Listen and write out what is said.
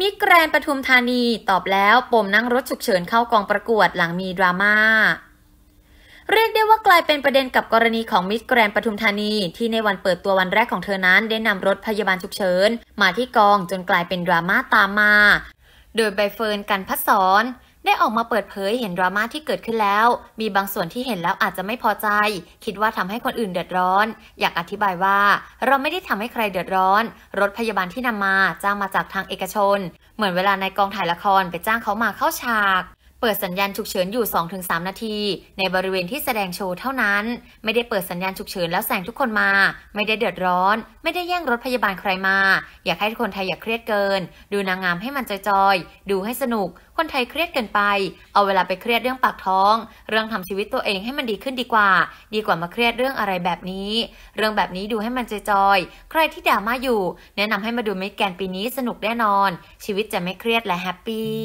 มิกแกรนปทุมธานีตอบแล้วปมนั่งรถฉุกเฉินเข้ากองประกวดหลังมีดราม่าเรียกได้ว่ากลายเป็นประเด็นกับกรณีของมิสแกรนปทุมธานี ที่ในวันเปิดตัววันแรกของเธอนั้น ได้นำรถพยาบาลฉุกเฉิน มาที่กองจนกลายเป็นดราม่าตามมา โดยใบเฟิร์นกันพัศรได้ออกมาเปิดเผยเห็นดราม่าที่เกิดขึ้นแล้ว มีบางส่วนที่เห็นแล้วอาจจะไม่พอใจ คิดว่าทำให้คนอื่นเดือดร้อน อยากอธิบายว่า เราไม่ได้ทำให้ใครเดือดร้อน รถพยาบาลที่นำมาจ้างมาจากทางเอกชน เหมือนเวลาในกองถ่ายละครไปจ้างเขามาเข้าฉากเปิดสัญญาณฉุกเฉินอยู่ 2-3 นาที ในบริเวณที่แสดงโชว์เท่านั้น ไม่ได้เปิดสัญญาณฉุกเฉินแล้วแสงทุกคนมา ไม่ได้เดือดร้อน ไม่ได้แย่งรถพยาบาลใครมา อยากให้คนไทยอย่าเครียดเกิน ดูนางงามให้มันจอยๆดูให้สนุกคนไทยเครียดเกินไป เอาเวลาไปเครียดเรื่องปากท้อง เรื่องทำชีวิตตัวเองให้มันดีขึ้นดีกว่า ดีกว่ามาเครียดเรื่องอะไรแบบนี้ เรื่องแบบนี้ดูให้มันจอยๆใครที่ด่ามาอยู่ แนะนำให้มาดูเมกแกนปีนี้สนุกแน่นอน ชีวิตจะไม่เครียดและแฮปปี้